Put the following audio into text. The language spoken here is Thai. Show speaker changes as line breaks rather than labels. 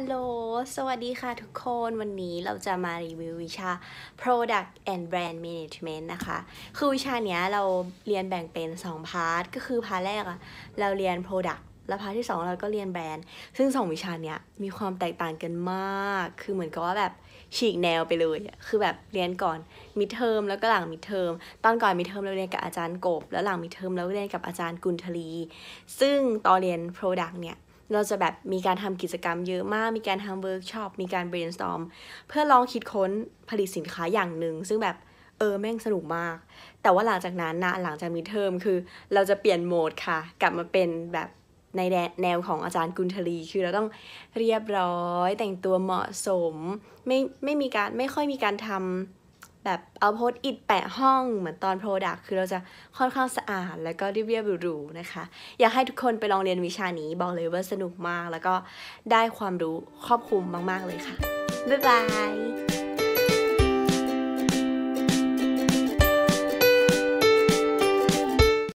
ฮัลโหล สวัสดีค่ะทุกคน วันนี้เราจะมารีวิววิชา Product and Brand Management นะคะ คือวิชาเนี้ยเราเรียนแบ่งเป็น 2 พาร์ท ก็คือพาร์ทแรกอะเราเรียน Product แล้วพาร์ทที่ 2 เราก็เรียนแบรนด์ ซึ่ง 2 วิชาเนี้ยมีความแตกต่างกันมาก คือเหมือนกับว่าแบบฉีกแนวไปเลย คือแบบเรียนก่อน มิดเทอมแล้วก็หลังมิดเทอม ตอนก่อนมิดเทอมเราเรียนกับอาจารย์กบ แล้วหลังมิดเทอมเราเรียนกับอาจารย์กุลทลี ซึ่งตอนเรียน Product เนี่ยเราจะแบบมีการทำกิจกรรมเยอะมาก มีการทำเวิร์กช็อป มีการ brainstorm เพื่อลองคิดค้นผลิตสินค้าอย่างหนึ่ง ซึ่งแบบเออแม่งสนุกมาก แต่ว่าหลังจากนั้นนะหลังจากมีเทอมคือเราจะเปลี่ยนโหมดค่ะ กลับมาเป็นแบบในแนวของอาจารย์กุลทลีคือเราต้องเรียบร้อยแต่งตัวเหมาะสม ไม่ไม่มีการไม่ค่อยมีการทำแบบเอาโพสอิดแปะห้องเหมือนตอนโปรดักคือเราจะค่อนข้างสะอาดแล้วก็เรียบเรียบหรูๆนะคะ อยากให้ทุกคนไปลองเรียนวิชานี้บอกเลยว่าสนุกมาก แล้วก็ได้ความรู้ครอบคลุมมาก ๆเลยค่ะ บ๊ายบาย